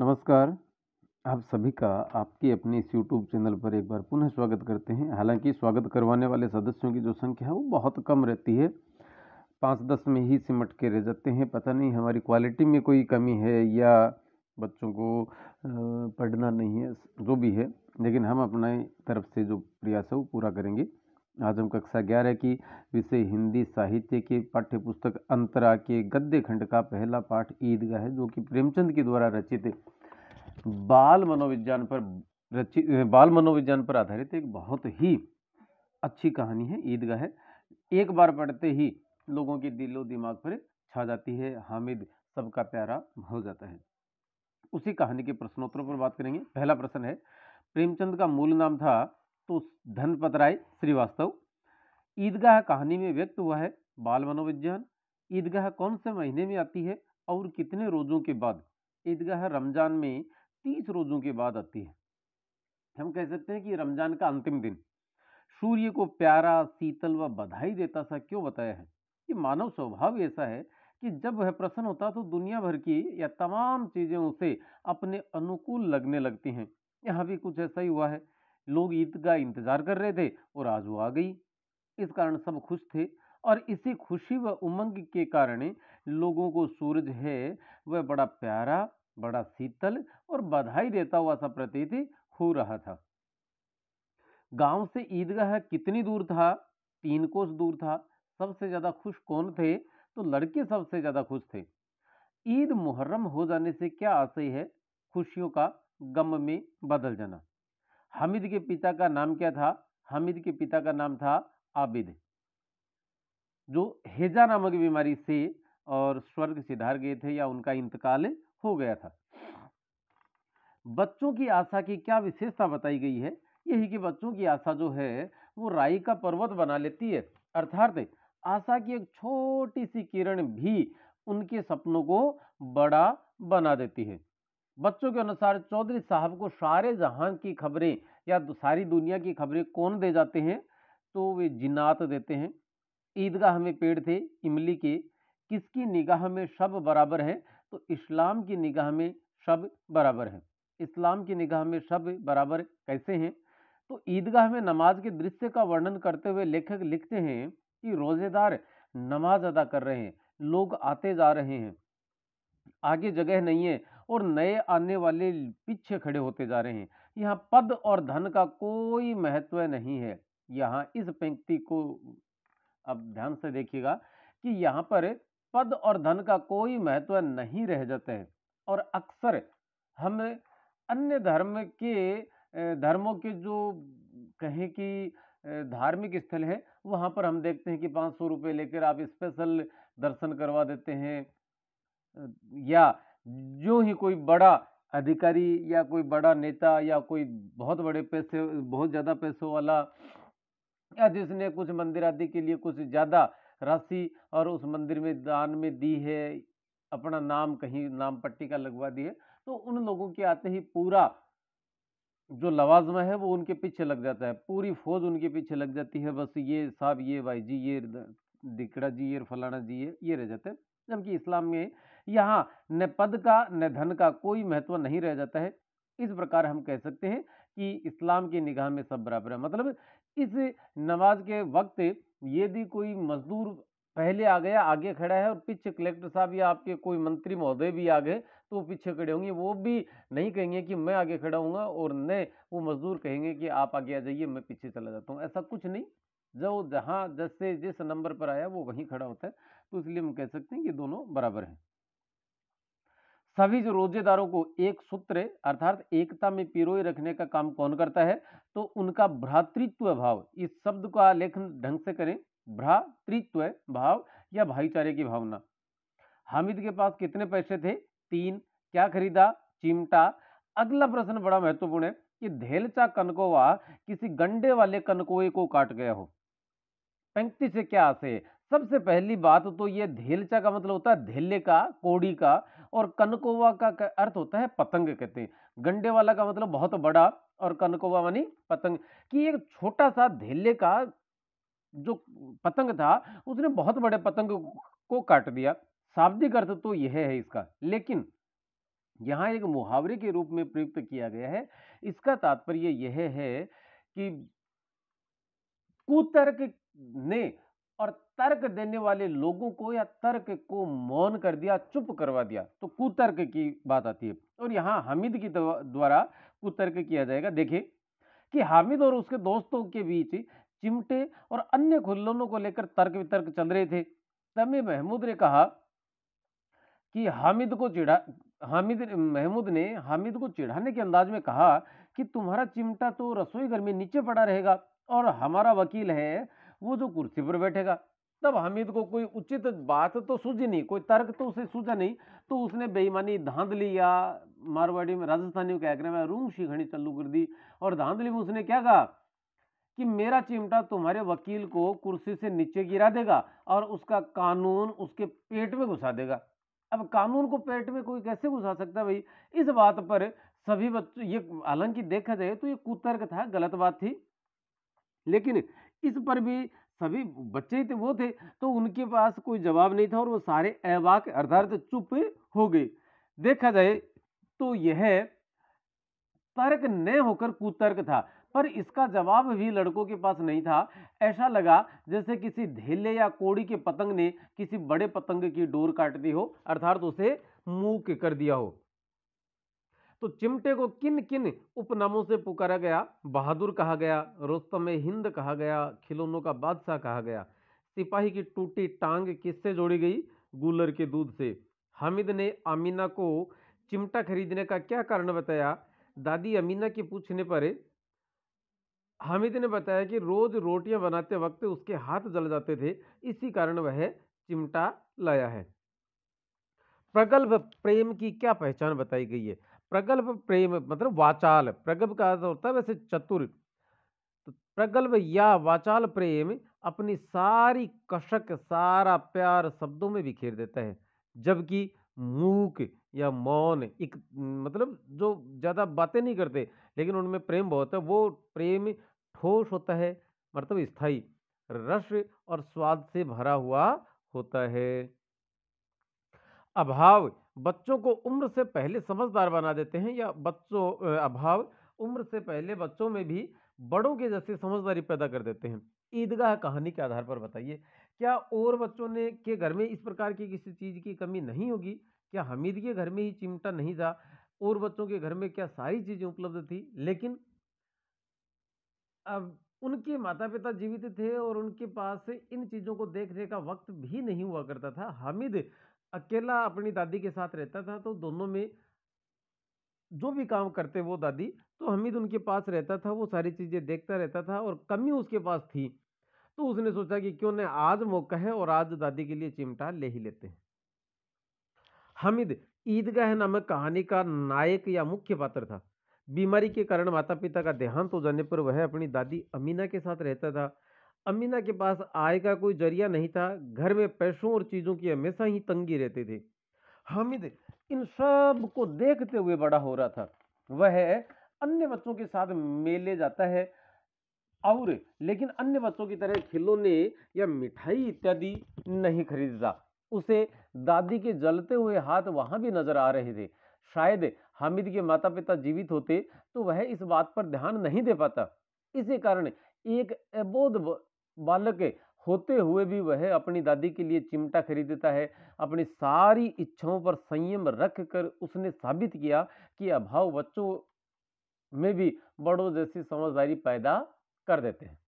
नमस्कार आप सभी का आपके अपने इस यूट्यूब चैनल पर एक बार पुनः स्वागत करते हैं हालांकि स्वागत करवाने वाले सदस्यों की जो संख्या है वो बहुत कम रहती है पाँच दस में ही सिमट के रह जाते हैं पता नहीं हमारी क्वालिटी में कोई कमी है या बच्चों को पढ़ना नहीं है जो भी है लेकिन हम अपने तरफ से जो प्रयास है वो पूरा करेंगे आज हम कक्षा ग्यारह की विषय हिंदी साहित्य के पाठ्य पुस्तक अंतरा के गद्य खंड का पहला पाठ ईदगाह है जो कि प्रेमचंद के द्वारा रचित बाल मनोविज्ञान पर रचित बाल मनोविज्ञान पर आधारित एक बहुत ही अच्छी कहानी है ईदगाह है एक बार पढ़ते ही लोगों के दिलो दिमाग पर छा जाती है हामिद सबका प्यारा हो जाता है उसी कहानी के प्रश्नोत्तरों पर बात करेंगे पहला प्रश्न है प्रेमचंद का मूल नाम था तो धनपत राय श्रीवास्तव ईदगाह कहानी में व्यक्त हुआ है बाल मनोविज्ञान ईदगाह कौन से महीने में आती है और कितने रोज़ों के बाद ईदगाह रमज़ान में तीस रोज़ों के बाद आती है हम कह सकते हैं कि रमज़ान का अंतिम दिन सूर्य को प्यारा शीतल व बधाई देता सा क्यों बताया है कि मानव स्वभाव ऐसा है कि जब वह प्रसन्न होता तो दुनिया भर की या तमाम चीज़ें उसे अपने अनुकूल लगने लगती हैं यहाँ भी कुछ ऐसा ही हुआ है लोग ईद का इंतज़ार कर रहे थे और आज वो आ गई इस कारण सब खुश थे और इसी खुशी व उमंग के कारण लोगों को सूरज है वह बड़ा प्यारा बड़ा शीतल और बधाई देता हुआ सा प्रतीत हो रहा था गांव से ईदगाह कितनी दूर था तीन कोस दूर था सबसे ज़्यादा खुश कौन थे तो लड़के सबसे ज़्यादा खुश थे ईद मुहर्रम हो जाने से क्या आशय है खुशियों का गम में बदल जाना हमिद के पिता का नाम क्या था हमिद के पिता का नाम था आबिद जो हेजा नामक बीमारी से और स्वर्ग से धार गए थे या उनका इंतकाल हो गया था बच्चों की आशा की क्या विशेषता बताई गई है यही कि बच्चों की आशा जो है वो राई का पर्वत बना लेती है अर्थात आशा की एक छोटी सी किरण भी उनके सपनों को बड़ा बना देती है बच्चों के अनुसार चौधरी साहब को सारे जहां की खबरें या सारी दुनिया की खबरें कौन दे जाते हैं तो वे जिनात देते हैं ईदगाह में पेड़ थे इमली के किसकी निगाह में सब बराबर हैं तो इस्लाम की निगाह में सब बराबर हैं इस्लाम की निगाह में सब बराबर कैसे हैं तो ईदगाह में नमाज के दृश्य का वर्णन करते हुए लेखक लिखते हैं कि रोज़ेदार नमाज अदा कर रहे हैं लोग आते जा रहे हैं आगे जगह नहीं है और नए आने वाले पीछे खड़े होते जा रहे हैं यहाँ पद और धन का कोई महत्व नहीं है यहाँ इस पंक्ति को अब ध्यान से देखिएगा कि यहाँ पर पद और धन का कोई महत्व नहीं रह जाते हैं और अक्सर हम अन्य धर्म के धर्मों के जो कहें कि धार्मिक स्थल है वहाँ पर हम देखते हैं कि पाँच सौ रुपये लेकर आप स्पेशल दर्शन करवा देते हैं या जो ही कोई बड़ा अधिकारी या कोई बड़ा नेता या कोई बहुत बड़े पैसे बहुत ज़्यादा पैसों वाला या जिसने कुछ मंदिर आदि के लिए कुछ ज़्यादा राशि और उस मंदिर में दान में दी है अपना नाम कहीं नाम पट्टी का लगवा दी है तो उन लोगों के आते ही पूरा जो लवाजमा है वो उनके पीछे लग जाता है पूरी फौज उनके पीछे लग जाती है बस ये साहब ये भाई जी ये दिकड़ा जी ये फलाना जी ये ये रह जाते हैं जबकि इस्लाम में यहाँ न पद का न धन का कोई महत्व नहीं रह जाता है इस प्रकार हम कह सकते हैं कि इस्लाम की निगाह में सब बराबर है मतलब इस नमाज के वक्त यदि कोई मजदूर पहले आ गया आगे खड़ा है और पीछे कलेक्टर साहब या आपके कोई मंत्री महोदय भी आ गए तो वो पीछे खड़े होंगे वो भी नहीं कहेंगे कि मैं आगे खड़ा हूँ और न वो मजदूर कहेंगे कि आप आगे आ जाइए मैं पीछे चला जाता हूँ ऐसा कुछ नहीं जो जहाँ जैसे जिस नंबर पर आया वो वहीं खड़ा होता है तो इसलिए हम कह सकते हैं कि दोनों बराबर हैं सभी जो रोजेदारों को एक सूत्र अर्थात एकता में पिरोए रखने का काम कौन करता है तो उनका भ्रातृत्व भाव इस शब्द का लेखन ढंग से करें भ्रातृत्व भाव या भाईचारे की भावना हामिद के पास कितने पैसे थे तीन क्या खरीदा चिमटा अगला प्रश्न बड़ा महत्वपूर्ण है कि धेलचा कनकोवा किसी गंडे वाले कनकोए को काट गया हो पंक्ति से क्या आशे सबसे पहली बात तो ये धेलचा का मतलब होता है धेले का कोड़ी का और कनकोवा का अर्थ होता है पतंग कहते हैं गंडे वाला का मतलब बहुत बड़ा और कनकोवा मानी पतंग कि एक छोटा सा धेले का जो पतंग था उसने बहुत बड़े पतंग को काट दिया शाब्दिक अर्थ तो यह है इसका लेकिन यहाँ एक मुहावरे के रूप में प्रयुक्त किया गया है इसका तात्पर्य यह है कि कुतर्क ने और तर्क देने वाले लोगों को या तर्क को मौन कर दिया चुप करवा दिया तो कुतर्क की बात आती है और यहाँ हामिद की द्वारा कुतर्क किया जाएगा देखिए कि हामिद और उसके दोस्तों के बीच चिमटे और अन्य खुल्लनों को लेकर तर्क वितर्क चल रहे थे तभी महमूद ने कहा कि हामिद को चिढ़ा हामिद महमूद ने हामिद को चिढ़ाने के अंदाज में कहा कि तुम्हारा चिमटा तो रसोई घर में नीचे पड़ा रहेगा और हमारा वकील है वो जो कुर्सी पर बैठेगा तब हमीद को कोई उचित बात तो सूझी नहीं कोई तर्क तो उसे सूझा नहीं तो उसने बेईमानी धांधली या मारवाड़ी में राजस्थानी क्या कहना में रूम सी चालू कर दी और धांधली में उसने क्या कहा कि मेरा चिमटा तुम्हारे वकील को कुर्सी से नीचे गिरा देगा और उसका कानून उसके पेट में घुसा देगा अब कानून को पेट में कोई कैसे घुसा सकता भाई इस बात पर सभी बच्चों ये हालांकि देखा जाए तो ये कुतर्क था गलत बात थी लेकिन इस पर भी सभी बच्चे थे वो थे तो उनके पास कोई जवाब नहीं था और वो सारे अवाक अर्थार्थ चुप हो गए देखा जाए तो यह तर्क न होकर कुतर्क था पर इसका जवाब भी लड़कों के पास नहीं था ऐसा लगा जैसे किसी धेले या कोड़ी के पतंग ने किसी बड़े पतंग की डोर काट दी हो अर्थात उसे मूक कर दिया हो तो चिमटे को किन किन उपनामों से पुकारा गया बहादुर कहा गया रोस्तम हिंद कहा गया खिलौनों का बादशाह कहा गया सिपाही की टूटी टांग किससे जोड़ी गई गूलर के दूध से हामिद ने अमीना को चिमटा खरीदने का क्या कारण बताया दादी अमीना के पूछने पर हामिद ने बताया कि रोज रोटियां बनाते वक्त उसके हाथ जल जाते थे इसी कारण वह चिमटा लाया है प्रगल्भ प्रेम की क्या पहचान बताई गई है प्रगल्भ प्रेम मतलब वाचाल प्रगल्भ का अर्थ होता है वैसे चतुर तो प्रगल्भ या वाचाल प्रेम अपनी सारी कशक सारा प्यार शब्दों में बिखेर देता है जबकि मूक या मौन एक मतलब जो ज़्यादा बातें नहीं करते लेकिन उनमें प्रेम बहुत है वो प्रेम ठोस होता है मतलब स्थाई रस और स्वाद से भरा हुआ होता है अभाव बच्चों को उम्र से पहले समझदार बना देते हैं या बच्चों अभाव उम्र से पहले बच्चों में भी बड़ों के जैसे समझदारी पैदा कर देते हैं ईदगाह कहानी के आधार पर बताइए क्या और बच्चों ने के घर में इस प्रकार की किसी चीज़ की कमी नहीं होगी क्या हमीद के घर में ही चिमटा नहीं था और बच्चों के घर में क्या सारी चीज़ें उपलब्ध थी लेकिन अब उनके माता पिता जीवित थे और उनके पास इन चीज़ों को देखने का वक्त भी नहीं हुआ करता था हामिद अकेला अपनी दादी के साथ रहता था तो दोनों में जो भी काम करते वो दादी तो हमीद तो उनके पास रहता था वो सारी चीज़ें देखता रहता था और कमी उसके पास थी तो उसने सोचा कि क्यों नहीं आज मौका है और आज दादी के लिए चिमटा ले ही लेते हैं हमिद ईदगाह नामक कहानी का नायक या मुख्य पात्र था बीमारी के कारण माता पिता का देहांत हो जाने पर वह अपनी दादी अमीना के साथ रहता था अमीना के पास आय का कोई जरिया नहीं था घर में पैसों और चीज़ों की हमेशा ही तंगी रहती थी हामिद इन सब को देखते हुए बड़ा हो रहा था वह अन्य बच्चों के साथ मेले जाता है और लेकिन अन्य बच्चों की तरह खिलौने या मिठाई इत्यादि नहीं खरीदता उसे दादी के जलते हुए हाथ वहाँ भी नजर आ रहे थे शायद हामिद के माता पिता जीवित होते तो वह इस बात पर ध्यान नहीं दे पाता इसी कारण एक अबोध बालक है होते हुए भी वह अपनी दादी के लिए चिमटा खरीदता है अपनी सारी इच्छाओं पर संयम रख कर उसने साबित किया कि अभाव बच्चों में भी बड़ों जैसी समझदारी पैदा कर देते हैं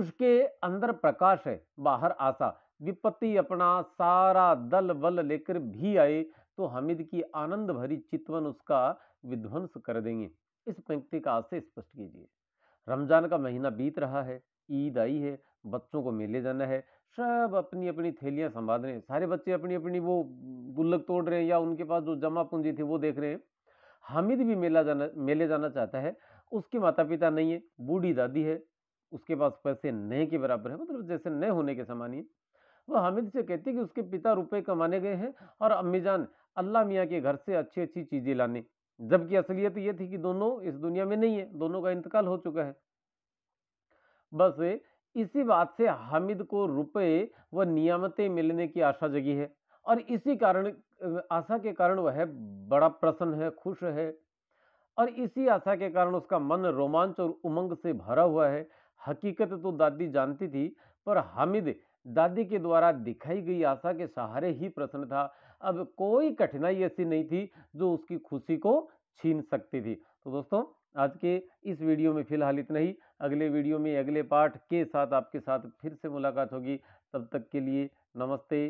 उसके अंदर प्रकाश है बाहर आशा विपत्ति अपना सारा दल बल लेकर भी आए तो हमिद की आनंद भरी चितवन उसका विध्वंस कर देंगे इस पंक्ति का आशय स्पष्ट कीजिए रमजान का महीना बीत रहा है ईद आई है बच्चों को मेले जाना है सब अपनी अपनी थैलियाँ संभाल रहे हैं सारे बच्चे अपनी अपनी वो गुल्लक तोड़ रहे हैं या उनके पास जो जमा पूंजी थी वो देख रहे हैं हामिद भी मेला जाना मेले जाना चाहता है उसके माता पिता नहीं है बूढ़ी दादी है उसके पास पैसे नए के बराबर है मतलब जैसे नए होने के समान ही वह हामिद से कहती है कि उसके पिता रुपए कमाने गए हैं और अम्मीजान अल्लाह मियाँ के घर से अच्छी अच्छी चीज़ें लाने जबकि असलियत ये थी कि दोनों इस दुनिया में नहीं है दोनों का इंतकाल हो चुका है बस इसी बात से हामिद को रुपए व नियामतें मिलने की आशा जगी है और इसी कारण आशा के कारण वह बड़ा प्रसन्न है खुश है और इसी आशा के कारण उसका मन रोमांच और उमंग से भरा हुआ है हकीकत तो दादी जानती थी पर हामिद दादी के द्वारा दिखाई गई आशा के सहारे ही प्रसन्न था अब कोई कठिनाई ऐसी नहीं थी जो उसकी खुशी को छीन सकती थी तो दोस्तों आज के इस वीडियो में फिलहाल इतना ही अगले वीडियो में अगले पाठ के साथ आपके साथ फिर से मुलाकात होगी तब तक के लिए नमस्ते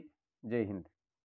जय हिंद